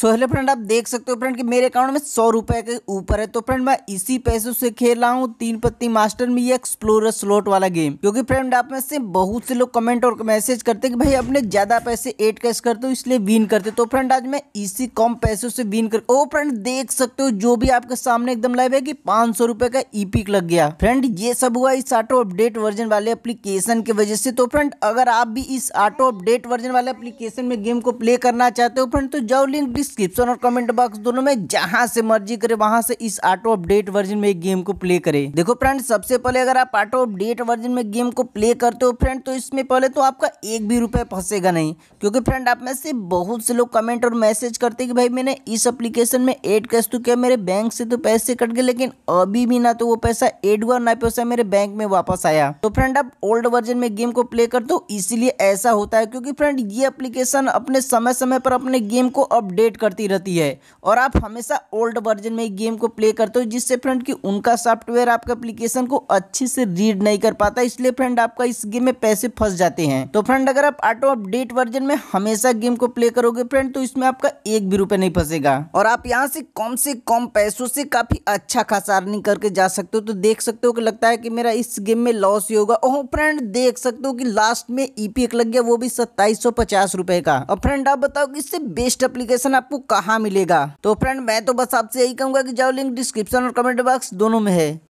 so hello friend आप देख सकते हो फ्रेंड कि मेरे अकाउंट में सौ रुपए के ऊपर है तो फ्रेंड मैं इसी पैसों से खेल रहा हूँ तीन पत्ती मास्टर में ये एक्सप्लोर स्लोट वाला गेम क्योंकि फ्रेंड आप में से बहुत से लोग कमेंट और मैसेज करते हैं कि भाई अपने ज़्यादा पैसे एट कैश करते हो इसलिए विन करते तो फ्रेंड आज मैं इसी कम पैसों से विन कर ओ फ्रेंड देख सकते हो जो भी आपके सामने एकदम लाइव है की पांच सौ रुपए का ईपिक e लग गया फ्रेंड ये सब हुआ इस ऑटो अपडेट वर्जन वाले अप्लीकेशन की वजह से तो फ्रेंड अगर आप भी इस ऑटो अपडेट वर्जन वाले अप्लीकेशन में गेम को प्ले करना चाहते हो फ्रेंड तो जाओ लिंक डिस्क्रिप्शन और कमेंट बॉक्स दोनों में जहाँ से मर्जी करे वहाँ से इस ऑटो अपडेट वर्जन में गेम को प्ले करे देखो फ्रेंड सबसे पहले अगर आप ऑटो अपडेट वर्जन में गेम को प्ले करते हो फ्रेंड तो इसमें पहले तो आपका एक भी रुपये फंसेगा नहीं क्योंकि फ्रेंड आप में से बहुत से लोग कमेंट और मैसेज करते कि भाई मैंने इस एप्लीकेशन में एड कैश तो किया मेरे बैंक से तो पैसे कट गए लेकिन अभी भी ना तो वो पैसा एड हुआ ना पैसा मेरे बैंक में वापस आया तो फ्रेंड आप ओल्ड वर्जन में गेम को प्ले करते हो इसीलिए ऐसा होता है क्योंकि फ्रेंड ये एप्लीकेशन अपने समय समय पर अपने गेम को अपडेट करती रहती है और आप हमेशा ओल्ड वर्जन में गेम को प्ले करते हो जिससे फ्रेंड कि उनका सॉफ्टवेयर आपका एप्लीकेशन को अच्छे से रीड नहीं कर पाता इसलिए फ्रेंड आपका इस गेम में पैसे फंस जाते हैं तो फ्रेंड अगर आप ऑटो अपडेट वर्जन में हमेशा गेम को प्ले करोगे फ्रेंड तो इसमें आपका एक भी रुपये नहीं फंसेगा और आप यहाँ से कम से कम पैसों से काफी अच्छा खासा अर्निंग करके जा सकते हो तो देख सकते हो कि लगता है कि मेरा इस गेम में लॉस ही होगा ओह फ्रेंड देख सकते हो कि लास्ट में ईपीएक e लग गया वो भी सत्ताईस सौ पचास रुपए का और फ्रेंड आप बताओ कि इससे बेस्ट एप्लीकेशन आप आपको कहाँ मिलेगा तो फ्रेंड मैं तो बस आपसे यही कहूंगा कि जाओ लिंक डिस्क्रिप्शन और कमेंट बॉक्स दोनों में है